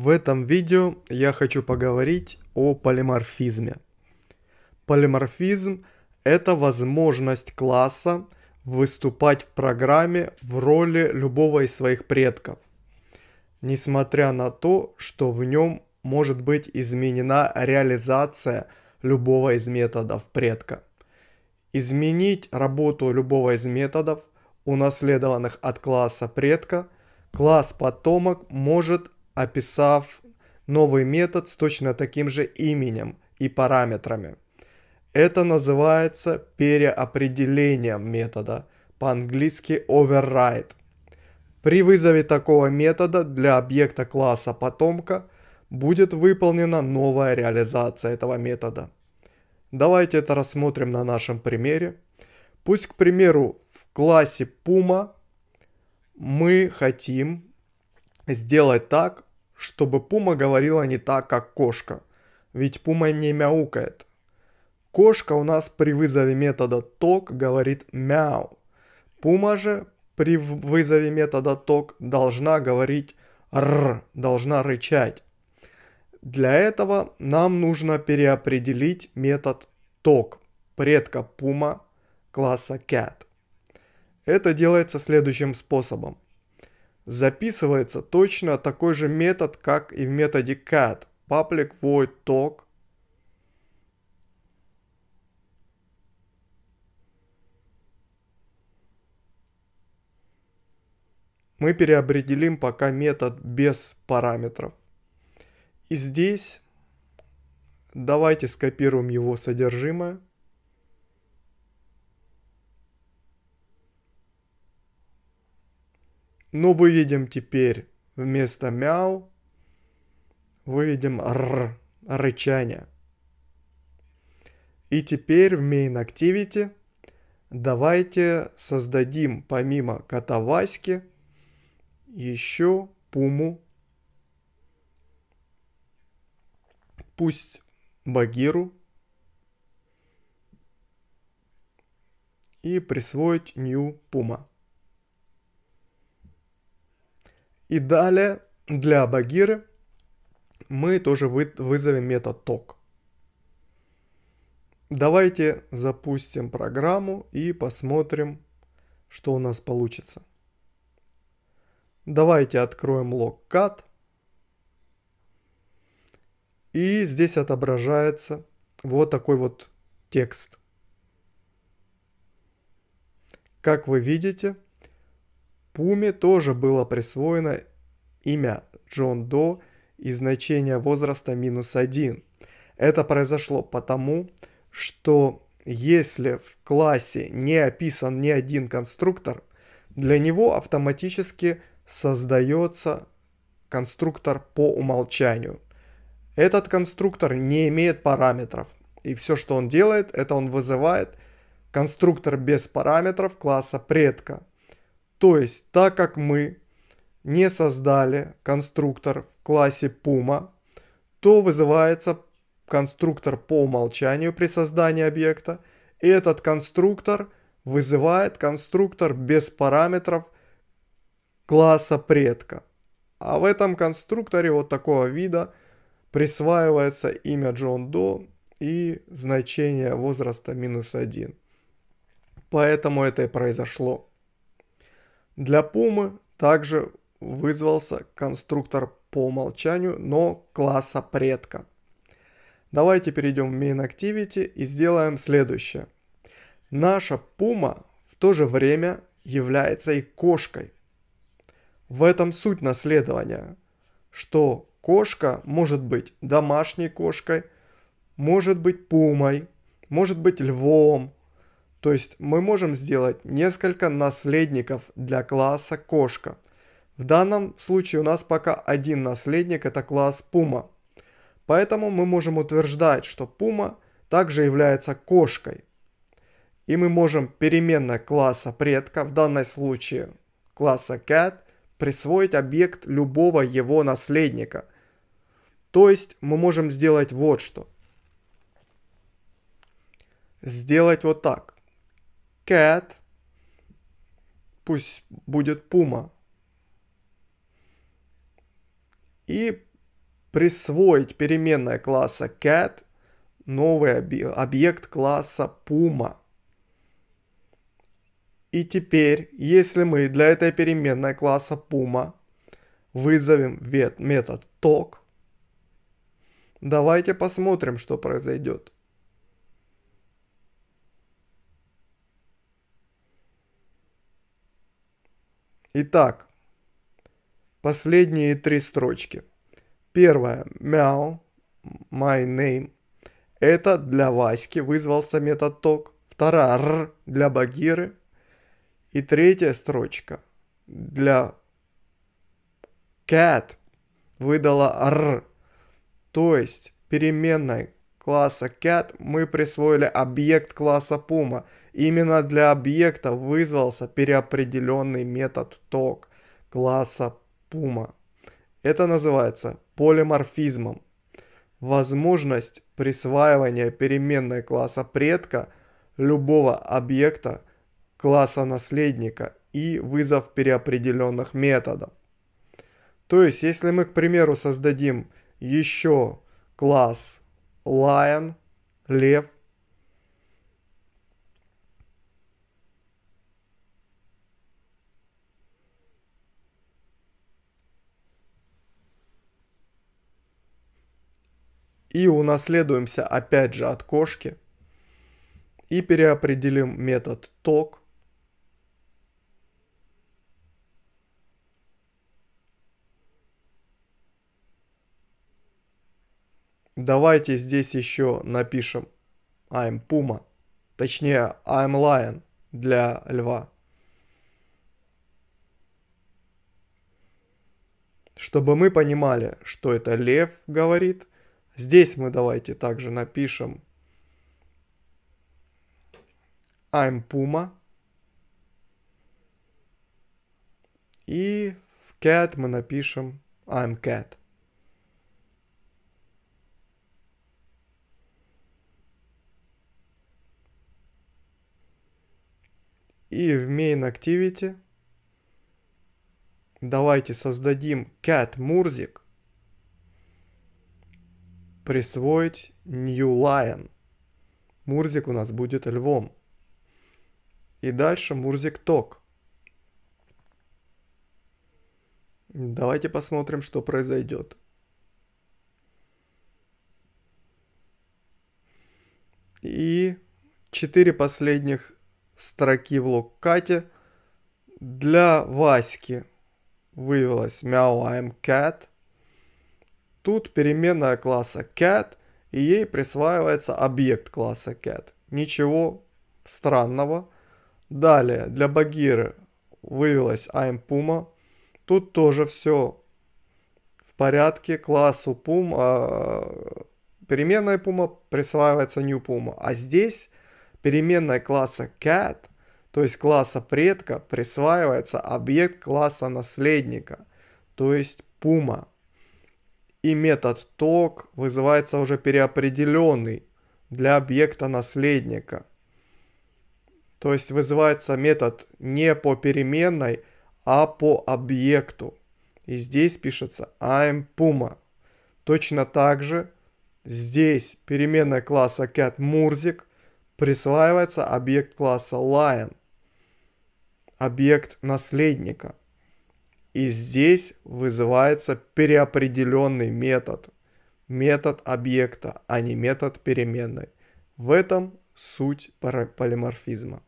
В этом видео я хочу поговорить о полиморфизме. Полиморфизм – это возможность класса выступать в программе в роли любого из своих предков, несмотря на то, что в нем может быть изменена реализация любого из методов предка. Изменить работу любого из методов, унаследованных от класса предка, класс потомок может описав новый метод с точно таким же именем и параметрами. Это называется переопределением метода, по-английски override. При вызове такого метода для объекта класса потомка будет выполнена новая реализация этого метода. Давайте это рассмотрим на нашем примере. Пусть, к примеру, в классе Puma мы хотим сделать так, чтобы пума говорила не так, как кошка, ведь пума не мяукает. Кошка у нас при вызове метода ток говорит мяу. Пума же при вызове метода ток должна говорить р, должна рычать. Для этого нам нужно переопределить метод ток предка пума класса cat. Это делается следующим способом записывается точно такой же метод, как и в методе cat public void talk. Мы переопределим пока метод без параметров. И здесь давайте скопируем его содержимое. Но ну, выведем теперь вместо мяу, выведем р, рычание. И теперь в main activity давайте создадим помимо кота Васьки еще пуму. Пусть Багиру и присвоить new Puma. И далее для Багиры мы тоже вы, вызовем метод ток. Давайте запустим программу и посмотрим, что у нас получится. Давайте откроем логкат. И здесь отображается вот такой вот текст. Как вы видите, Пуме тоже было присвоено имя Джон До и значение возраста минус один. Это произошло потому, что если в классе не описан ни один конструктор, для него автоматически создается конструктор по умолчанию. Этот конструктор не имеет параметров. И все, что он делает, это он вызывает конструктор без параметров класса предка – то есть, так как мы не создали конструктор в классе Puma, то вызывается конструктор по умолчанию при создании объекта, и этот конструктор вызывает конструктор без параметров класса предка. А в этом конструкторе вот такого вида присваивается имя Джон До и значение возраста минус один. Поэтому это и произошло. Для Puma также вызвался конструктор по умолчанию, но класса предка. Давайте перейдем в Main Activity и сделаем следующее. Наша Пума в то же время является и кошкой. В этом суть наследования, что кошка может быть домашней кошкой, может быть пумой, может быть львом, то есть мы можем сделать несколько наследников для класса кошка. В данном случае у нас пока один наследник, это класс пума. Поэтому мы можем утверждать, что пума также является кошкой. И мы можем переменная класса предка, в данном случае класса cat, присвоить объект любого его наследника. То есть мы можем сделать вот что. Сделать вот так cat. Пусть будет пума. И присвоить переменная класса cat новый объект класса пума И теперь, если мы для этой переменной класса пума вызовем метод talk, давайте посмотрим, что произойдет. Итак, последние три строчки. Первое. Мяу. My name. Это для Васьки вызвался метод ток. Вторая. Р для Багиры. И третья строчка. Для cat выдала р. То есть переменной класса cat мы присвоили объект класса puma. Именно для объекта вызвался переопределенный метод ток класса puma. Это называется полиморфизмом. Возможность присваивания переменной класса предка любого объекта класса наследника и вызов переопределенных методов. То есть, если мы, к примеру, создадим еще класс lion, лев. И унаследуемся опять же от кошки. И переопределим метод ток. Давайте здесь еще напишем I'm Puma. Точнее, I'm Lion для льва. Чтобы мы понимали, что это лев говорит, здесь мы давайте также напишем I'm Puma. И в cat мы напишем I'm cat. И в main activity давайте создадим cat Мурзик. Присвоить new lion. Мурзик у нас будет львом. И дальше Мурзик ток. Давайте посмотрим, что произойдет. И четыре последних строки в локкате для Васьки вывелась мяу I'm cat. Тут переменная класса cat, и ей присваивается объект класса cat. Ничего странного. Далее для Багиры вывелась I'm Puma. Тут тоже все в порядке. Классу Puma, а, переменная Puma присваивается new Puma. А здесь переменной класса cat, то есть класса предка, присваивается объект класса наследника, то есть пума. И метод ток вызывается уже переопределенный для объекта наследника. То есть вызывается метод не по переменной, а по объекту. И здесь пишется I'm Puma. Точно так же здесь переменная класса cat Мурзик присваивается объект класса Lion, объект наследника. И здесь вызывается переопределенный метод, метод объекта, а не метод переменной. В этом суть полиморфизма.